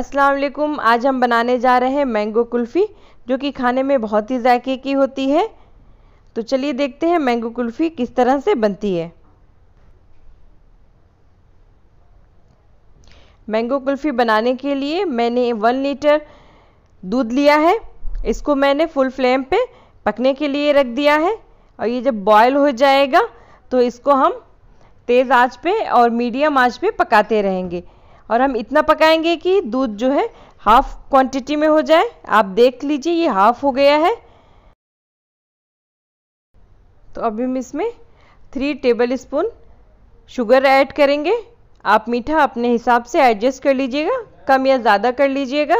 अस्सलाम वालेकुम आज हम बनाने जा रहे हैं मैंगो कुल्फ़ी जो कि खाने में बहुत ही जायके की होती है तो चलिए देखते हैं मैंगो कुल्फ़ी किस तरह से बनती है मैंगो कुल्फ़ी बनाने के लिए मैंने वन लीटर दूध लिया है इसको मैंने फुल फ्लेम पे पकने के लिए रख दिया है और ये जब बॉयल हो जाएगा तो इसको हम तेज़ आँच पे और मीडियम आँच पे पकाते रहेंगे और हम इतना पकाएंगे कि दूध जो है हाफ क्वांटिटी में हो जाए आप देख लीजिए ये हाफ हो गया है तो अभी हम इसमें three tablespoon sugar add करेंगे आप मीठा अपने हिसाब से एडजस्ट कर लीजिएगा कम या ज़्यादा कर लीजिएगा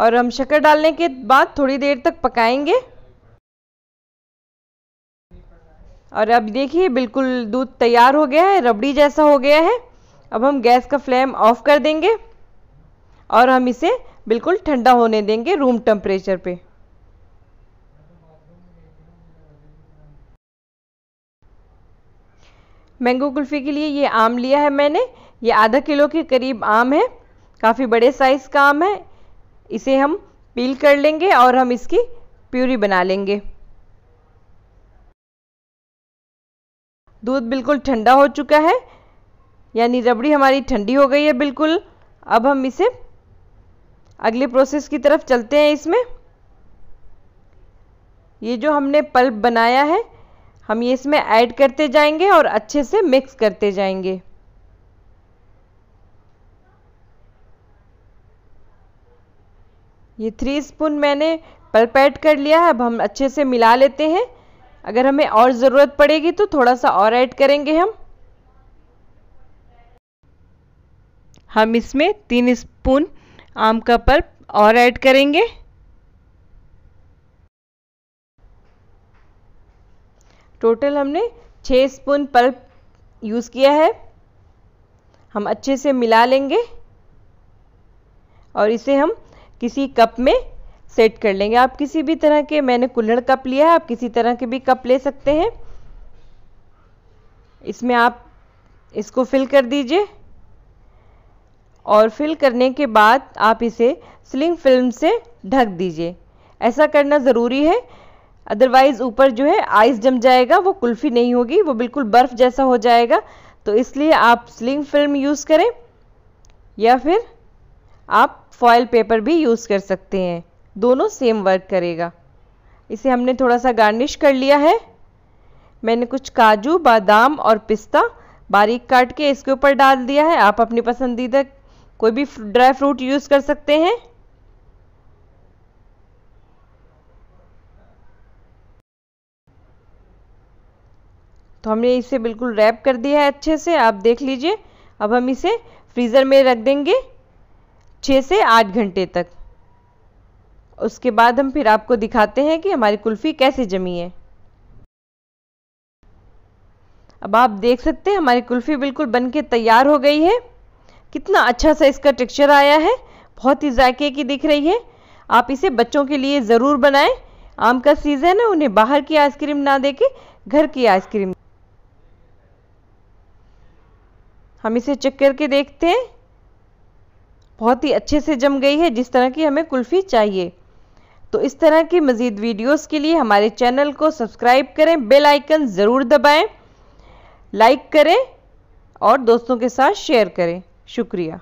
और हम शक्कर डालने के बाद थोड़ी देर तक पकाएंगे और अब देखिए बिल्कुल दूध तैयार हो गया है रबड़ी जैसा हो गया है अब हम गैस का फ्लेम ऑफ कर देंगे और हम इसे बिल्कुल ठंडा होने देंगे रूम टेम्परेचर पे मैंगो कुल्फ़ी के लिए ये आम लिया है मैंने ये आधा किलो के करीब आम है काफ़ी बड़े साइज़ का आम है इसे हम पील कर लेंगे और हम इसकी प्यूरी बना लेंगे दूध बिल्कुल ठंडा हो चुका है यानी रबड़ी हमारी ठंडी हो गई है बिल्कुल अब हम इसे अगले प्रोसेस की तरफ चलते हैं इसमें ये जो हमने पल्प बनाया है हम ये इसमें ऐड करते जाएंगे और अच्छे से मिक्स करते जाएंगे ये थ्री स्पून मैंने पल्प ऐड कर लिया है अब हम अच्छे से मिला लेते हैं अगर हमें और ज़रूरत पड़ेगी तो थोड़ा सा और ऐड करेंगे हम हम इसमें तीन स्पून आम का पल्प और ऐड करेंगे टोटल हमने छः स्पून पल्प यूज़ किया है हम अच्छे से मिला लेंगे और इसे हम किसी कप में सेट कर लेंगे आप किसी भी तरह के मैंने कुल्हड़ कप लिया है आप किसी तरह के भी कप ले सकते हैं इसमें आप इसको फिल कर दीजिए और फिल करने के बाद आप इसे स्लिंग फिल्म से ढक दीजिए ऐसा करना ज़रूरी है अदरवाइज़ ऊपर जो है आइस जम जाएगा वो कुल्फ़ी नहीं होगी वो बिल्कुल बर्फ़ जैसा हो जाएगा तो इसलिए आप स्लिंग फिल्म यूज़ करें या फिर आप फॉयल पेपर भी यूज़ कर सकते हैं दोनों सेम वर्क करेगा इसे हमने थोड़ा सा गार्निश कर लिया है मैंने कुछ काजू बादाम और पिस्ता बारीक काट के इसके ऊपर डाल दिया है आप अपनी पसंदीदा कोई भी ड्राई फ्रूट यूज़ कर सकते हैं तो हमने इसे बिल्कुल रैप कर दिया है अच्छे से आप देख लीजिए अब हम इसे फ्रीज़र में रख देंगे छः से आठ घंटे तक उसके बाद हम फिर आपको दिखाते हैं कि हमारी कुल्फ़ी कैसे जमी है अब आप देख सकते हैं हमारी कुल्फ़ी बिल्कुल बन के तैयार हो गई है कितना अच्छा सा इसका टेक्सचर आया है बहुत ही जायके की दिख रही है आप इसे बच्चों के लिए ज़रूर बनाएं आम का सीज़न है उन्हें बाहर की आइसक्रीम ना दे के घर की आइसक्रीम हम इसे चेक करके देखते हैं बहुत ही अच्छे से जम गई है जिस तरह की हमें कुल्फ़ी चाहिए तो इस तरह की मज़ीद वीडियोस के लिए हमारे चैनल को सब्सक्राइब करें बेल आइकन ज़रूर दबाएं, लाइक करें और दोस्तों के साथ शेयर करें शुक्रिया